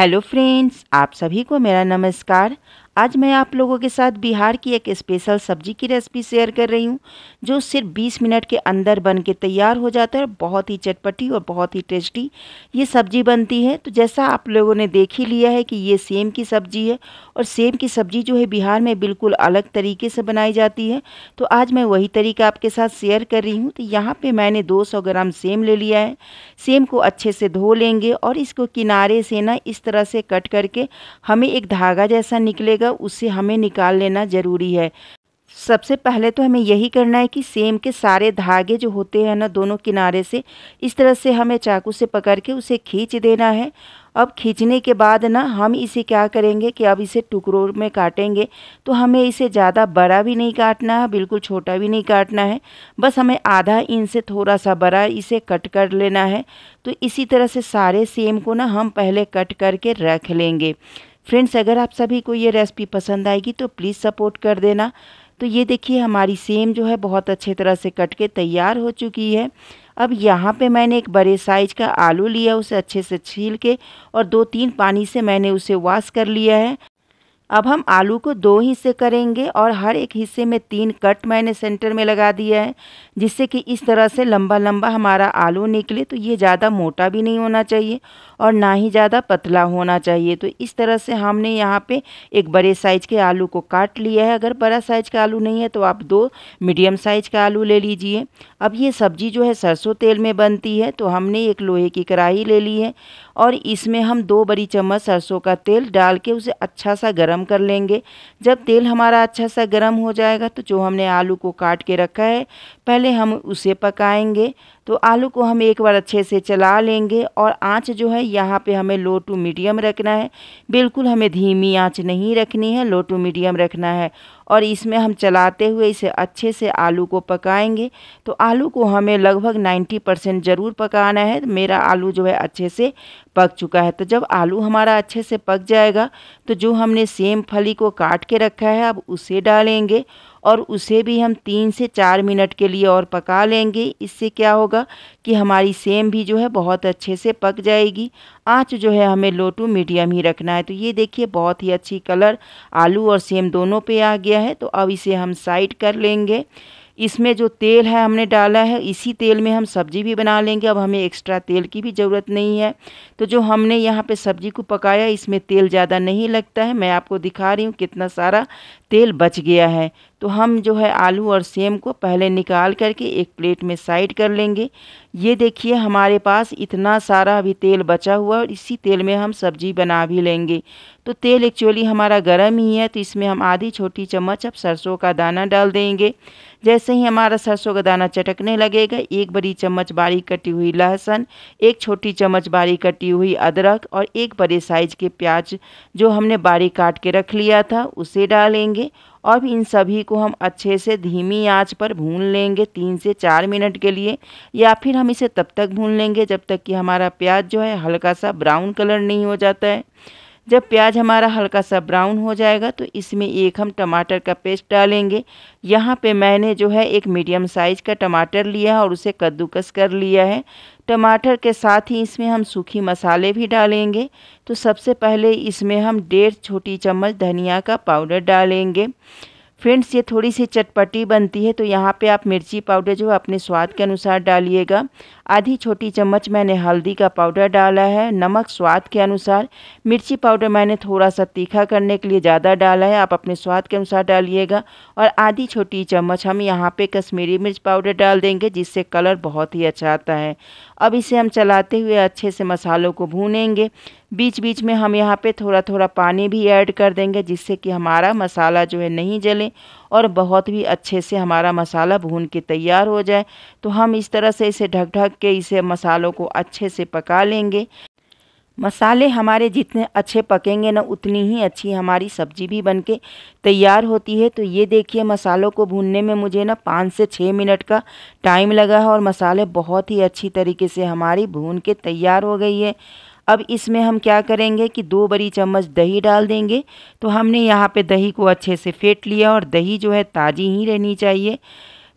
hello friends आप सभी को मेरा नमस्कार आज मैं आप लोगों के साथ बिहार की एक स्पेशल सब्जी की रेसिपी शेयर कर रही हूँ जो सिर्फ 20 मिनट के अंदर बन के तैयार हो जाता है बहुत ही चटपटी और बहुत ही टेस्टी ये सब्जी बनती है तो जैसा आप लोगों ने देख ही लिया है कि ये सेम की सब्जी है और सेम की सब्जी जो है बिहार में बिल्कुल अलग तरीके से बनाई जाती है तो आज मैं वही तरीका आपके साथ शेयर कर रही हूँ तो यहाँ पर मैंने दो ग्राम सेम ले लिया है सेम को अच्छे से धो लेंगे और इसको किनारे से ना इस तरह से कट करके हमें एक धागा जैसा निकलेगा रहेगा उसे हमें निकाल लेना ज़रूरी है सबसे पहले तो हमें यही करना है कि सेम के सारे धागे जो होते हैं ना दोनों किनारे से इस तरह से हमें चाकू से पकड़ के उसे खींच देना है अब खींचने के बाद ना हम इसे क्या करेंगे कि अब इसे टुकड़ों में काटेंगे तो हमें इसे ज़्यादा बड़ा भी नहीं काटना है बिल्कुल छोटा भी नहीं काटना है बस हमें आधा इंच से थोड़ा सा बड़ा इसे कट कर लेना है तो इसी तरह से सारे सेम को ना हम पहले कट करके रख लेंगे फ्रेंड्स अगर आप सभी को ये रेसिपी पसंद आएगी तो प्लीज़ सपोर्ट कर देना तो ये देखिए हमारी सेम जो है बहुत अच्छे तरह से कट के तैयार हो चुकी है अब यहाँ पे मैंने एक बड़े साइज का आलू लिया उसे अच्छे से छील के और दो तीन पानी से मैंने उसे वॉश कर लिया है अब हम आलू को दो हिस्से करेंगे और हर एक हिस्से में तीन कट मैंने सेंटर में लगा दिया है जिससे कि इस तरह से लंबा लंबा हमारा आलू निकले तो ये ज़्यादा मोटा भी नहीं होना चाहिए और ना ही ज़्यादा पतला होना चाहिए तो इस तरह से हमने यहाँ पे एक बड़े साइज़ के आलू को काट लिया है अगर बड़ा साइज़ का आलू नहीं है तो आप दो मीडियम साइज़ का आलू ले लीजिए अब ये सब्ज़ी जो है सरसों तेल में बनती है तो हमने एक लोहे की कढ़ाई ले ली है और इसमें हम दो बड़ी चम्मच सरसों का तेल डाल के उसे अच्छा सा गर्म गरम कर लेंगे जब तेल हमारा अच्छा सा गरम हो जाएगा तो जो हमने आलू को काट के रखा है पहले हम उसे पकाएंगे तो आलू को हम एक बार अच्छे से चला लेंगे और आंच जो है यहाँ पे हमें लो टू मीडियम रखना है बिल्कुल हमें धीमी आंच नहीं रखनी है लो टू मीडियम रखना है और इसमें हम चलाते हुए इसे अच्छे से आलू को पकाएंगे तो आलू को हमें लगभग 90 परसेंट ज़रूर पकाना है मेरा आलू जो है अच्छे से पक चुका है तो जब आलू हमारा अच्छे से पक जाएगा तो जो हमने सेम फली को काट के रखा है अब उसे डालेंगे और उसे भी हम तीन से चार मिनट के लिए और पका लेंगे इससे क्या होगा कि हमारी सेम भी जो है बहुत अच्छे से पक जाएगी आँच जो है हमें लो टू मीडियम ही रखना है तो ये देखिए बहुत ही अच्छी कलर आलू और सेम दोनों पे आ गया है तो अब इसे हम साइड कर लेंगे इसमें जो तेल है हमने डाला है इसी तेल में हम सब्ज़ी भी बना लेंगे अब हमें एक्स्ट्रा तेल की भी ज़रूरत नहीं है तो जो हमने यहाँ पे सब्ज़ी को पकाया इसमें तेल ज़्यादा नहीं लगता है मैं आपको दिखा रही हूँ कितना सारा तेल बच गया है तो हम जो है आलू और सेम को पहले निकाल करके एक प्लेट में साइड कर लेंगे ये देखिए हमारे पास इतना सारा अभी तेल बचा हुआ और इसी तेल में हम सब्जी बना भी लेंगे तो तेल एक्चुअली हमारा गर्म ही है तो इसमें हम आधी छोटी चम्मच अब सरसों का दाना डाल देंगे जैसे ही हमारा सरसों का दाना चटकने लगेगा एक बड़ी चम्मच बारीक कटी हुई लहसुन एक छोटी चम्मच बारीक कटी हुई अदरक और एक बड़े साइज के प्याज जो हमने बारीक काट के रख लिया था उसे डालेंगे और इन सभी को हम अच्छे से धीमी आंच पर भून लेंगे तीन से चार मिनट के लिए या फिर हम इसे तब तक भून लेंगे जब तक कि हमारा प्याज जो है हल्का सा ब्राउन कलर नहीं हो जाता है जब प्याज हमारा हल्का सा ब्राउन हो जाएगा तो इसमें एक हम टमाटर का पेस्ट डालेंगे यहाँ पे मैंने जो है एक मीडियम साइज़ का टमाटर लिया है और उसे कद्दूकस कर लिया है टमाटर के साथ ही इसमें हम सूखी मसाले भी डालेंगे तो सबसे पहले इसमें हम डेढ़ छोटी चम्मच धनिया का पाउडर डालेंगे फ्रेंड्स ये थोड़ी सी चटपटी बनती है तो यहाँ पे आप मिर्ची पाउडर जो है अपने स्वाद के अनुसार डालिएगा आधी छोटी चम्मच मैंने हल्दी का पाउडर डाला है नमक स्वाद के अनुसार मिर्ची पाउडर मैंने थोड़ा सा तीखा करने के लिए ज़्यादा डाला है आप अपने स्वाद के अनुसार डालिएगा और आधी छोटी चम्मच हम यहाँ पे कश्मीरी मिर्च पाउडर डाल देंगे जिससे कलर बहुत ही अच्छा आता है अब इसे हम चलाते हुए अच्छे से मसालों को भूनेंगे बीच बीच में हम यहाँ पे थोड़ा थोड़ा पानी भी ऐड कर देंगे जिससे कि हमारा मसाला जो है नहीं जले और बहुत भी अच्छे से हमारा मसाला भून के तैयार हो जाए तो हम इस तरह से इसे ढक ढक के इसे मसालों को अच्छे से पका लेंगे मसाले हमारे जितने अच्छे पकेंगे ना उतनी ही अच्छी हमारी सब्जी भी बनके तैयार होती है तो ये देखिए मसालों को भूनने में मुझे ना पाँच से छः मिनट का टाइम लगा है और मसाले बहुत ही अच्छी तरीके से हमारी भून के तैयार हो गई है अब इसमें हम क्या करेंगे कि दो बड़ी चम्मच दही डाल देंगे तो हमने यहाँ पे दही को अच्छे से फेंट लिया और दही जो है ताज़ी ही रहनी चाहिए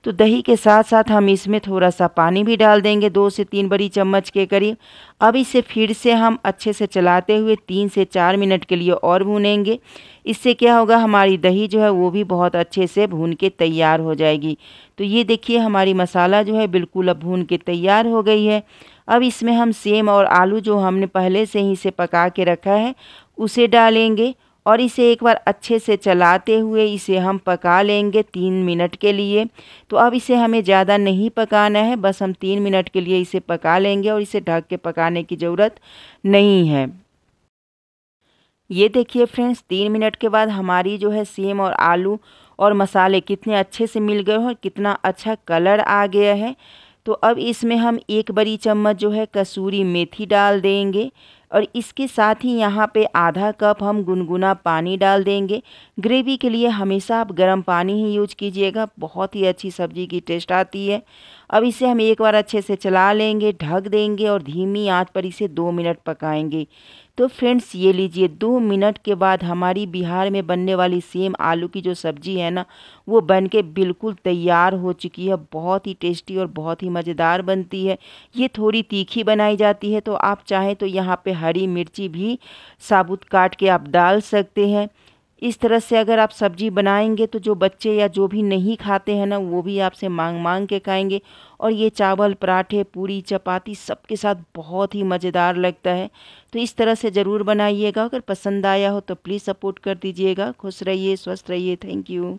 तो दही के साथ साथ हम इसमें थोड़ा सा पानी भी डाल देंगे दो से तीन बड़ी चम्मच के करीब अब इसे फिर से हम अच्छे से चलाते हुए तीन से चार मिनट के लिए और भूनेंगे इससे क्या होगा हमारी दही जो है वो भी बहुत अच्छे से भून के तैयार हो जाएगी तो ये देखिए हमारी मसाला जो है बिल्कुल अब भून के तैयार हो गई है अब इसमें हम सेम और आलू जो हमने पहले से ही से पका के रखा है उसे डालेंगे और इसे एक बार अच्छे से चलाते हुए इसे हम पका लेंगे तीन मिनट के लिए तो अब इसे हमें ज़्यादा नहीं पकाना है बस हम तीन मिनट के लिए इसे पका लेंगे और इसे ढक के पकाने की ज़रूरत नहीं है ये देखिए फ्रेंड्स तीन मिनट के बाद हमारी जो है सेम और आलू और मसाले कितने अच्छे से मिल गए और कितना अच्छा कलर आ गया है तो अब इसमें हम एक बड़ी चम्मच जो है कसूरी मेथी डाल देंगे और इसके साथ ही यहाँ पे आधा कप हम गुनगुना पानी डाल देंगे ग्रेवी के लिए हमेशा आप गर्म पानी ही यूज कीजिएगा बहुत ही अच्छी सब्जी की टेस्ट आती है अब इसे हम एक बार अच्छे से चला लेंगे ढक देंगे और धीमी आंच पर इसे दो मिनट पकाएंगे तो फ्रेंड्स ये लीजिए दो मिनट के बाद हमारी बिहार में बनने वाली सेम आलू की जो सब्ज़ी है ना वो बन के बिल्कुल तैयार हो चुकी है बहुत ही टेस्टी और बहुत ही मज़ेदार बनती है ये थोड़ी तीखी बनाई जाती है तो आप चाहें तो यहाँ पे हरी मिर्ची भी साबुत काट के आप डाल सकते हैं इस तरह से अगर आप सब्जी बनाएंगे तो जो बच्चे या जो भी नहीं खाते हैं ना वो भी आपसे मांग मांग के खाएंगे और ये चावल पराठे पूरी चपाती सबके साथ बहुत ही मज़ेदार लगता है तो इस तरह से ज़रूर बनाइएगा अगर पसंद आया हो तो प्लीज़ सपोर्ट कर दीजिएगा खुश रहिए स्वस्थ रहिए थैंक यू